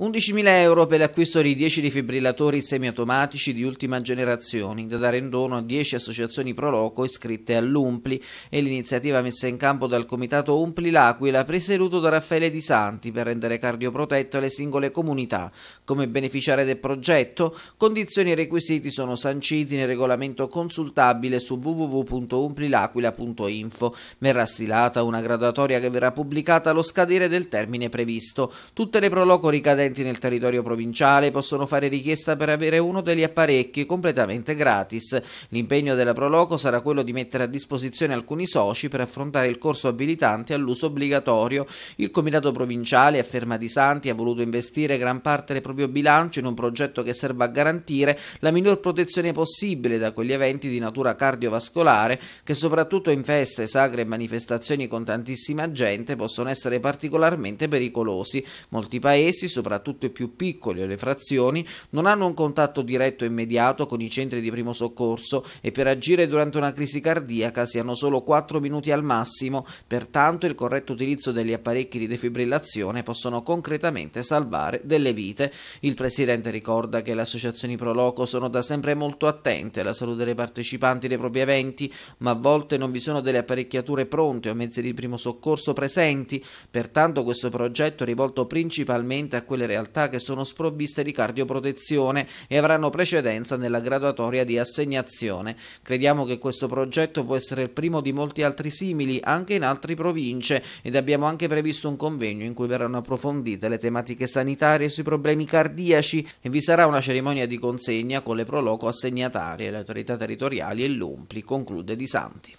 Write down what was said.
11.000 euro per l'acquisto di 10 defibrillatori semiautomatici di ultima generazione, da dare in dono a 10 associazioni pro loco iscritte all'UMPLI e l'iniziativa messa in campo dal comitato UMPLI L'Aquila, presieduto da Raffaele Di Santi, per rendere cardioprotetto le singole comunità. Come beneficiare del progetto, condizioni e requisiti sono sanciti nel regolamento consultabile su www.umplilaquila.info. Verrà stilata una graduatoria che verrà pubblicata allo scadere del termine previsto. Tutte le pro loco ricadenti residenti nel territorio provinciale possono fare richiesta per avere uno degli apparecchi completamente gratis. L'impegno della Proloco sarà quello di mettere a disposizione alcuni soci per affrontare il corso abilitante all'uso obbligatorio. Il Comitato Provinciale afferma di Santi ha voluto investire gran parte del proprio bilancio in un progetto che serva a garantire la miglior protezione possibile da quegli eventi di natura cardiovascolare che soprattutto in feste, sagre e manifestazioni con tantissima gente possono essere particolarmente pericolosi. Molti paesi, soprattutto tra i più piccoli piccole le frazioni, non hanno un contatto diretto e immediato con i centri di primo soccorso e per agire durante una crisi cardiaca si hanno solo 4 minuti al massimo, pertanto il corretto utilizzo degli apparecchi di defibrillazione possono concretamente salvare delle vite. Il Presidente ricorda che le associazioni Proloco sono da sempre molto attente alla salute dei partecipanti dei propri eventi, ma a volte non vi sono delle apparecchiature pronte o mezzi di primo soccorso presenti, pertanto questo progetto è rivolto principalmente a quelle realtà che sono sprovviste di cardioprotezione e avranno precedenza nella graduatoria di assegnazione. Crediamo che questo progetto può essere il primo di molti altri simili anche in altre province ed abbiamo anche previsto un convegno in cui verranno approfondite le tematiche sanitarie sui problemi cardiaci e vi sarà una cerimonia di consegna con le proloco assegnatarie, le autorità territoriali e l'UMPLI, conclude Di Santi.